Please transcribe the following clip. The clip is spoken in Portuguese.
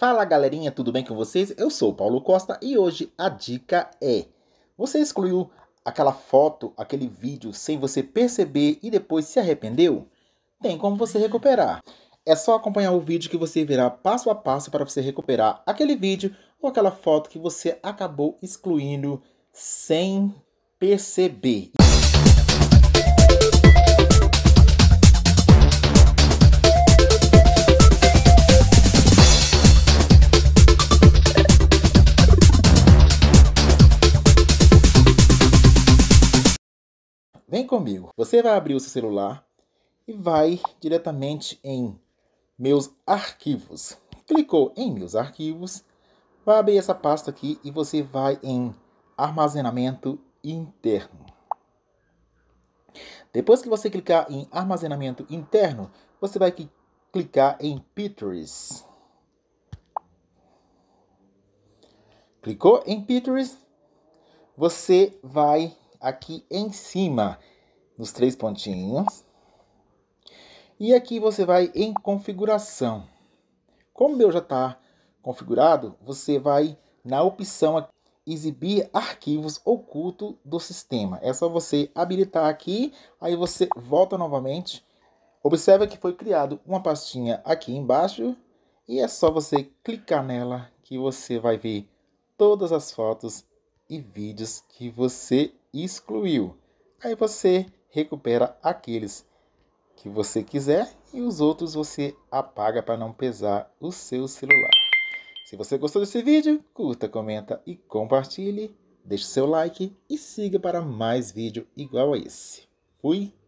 Fala galerinha, tudo bem com vocês? Eu sou o Paulo Costa e hoje a dica é: você excluiu aquela foto, aquele vídeo sem você perceber e depois se arrependeu? Tem como você recuperar. É só acompanhar o vídeo que você verá passo a passo para você recuperar aquele vídeo ou aquela foto que você acabou excluindo sem perceber. Vem comigo. Você vai abrir o seu celular e vai diretamente em Meus Arquivos. Clicou em Meus Arquivos, vai abrir essa pasta aqui e você vai em Armazenamento Interno. Depois que você clicar em Armazenamento Interno, você vai clicar em Pictures. Clicou em Pictures, você vai aqui em cima, nos três pontinhos. E aqui você vai em configuração. Como o meu já está configurado, você vai na opção exibir arquivos oculto do sistema. É só você habilitar aqui, aí você volta novamente. Observe que foi criado uma pastinha aqui embaixo e é só você clicar nela que você vai ver todas as fotos e vídeos que você excluiu. Aí você recupera aqueles que você quiser e os outros você apaga para não pesar o seu celular. Se você gostou desse vídeo, curta, comenta e compartilhe. Deixe seu like e siga para mais vídeo igual a esse. Fui!